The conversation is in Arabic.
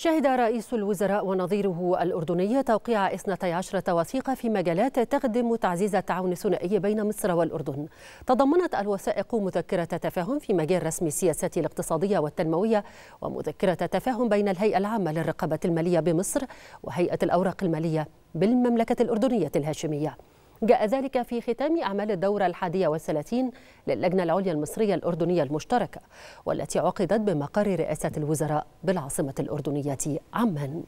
شهد رئيس الوزراء ونظيره الأردني توقيع 12 وثيقة في مجالات تخدم تعزيز التعاون الثنائي بين مصر والأردن تضمنت الوثائق مذكرة تفاهم في مجال رسم السياسات الاقتصادية والتنموية ومذكرة تفاهم بين الهيئة العامة للرقابة المالية بمصر وهيئة الأوراق المالية بالمملكة الأردنية الهاشمية جاء ذلك في ختام أعمال الدورة الحادية والثلاثين للجنة العليا المصرية الأردنية المشتركة والتي عقدت بمقر رئاسة الوزراء بالعاصمة الأردنية عمان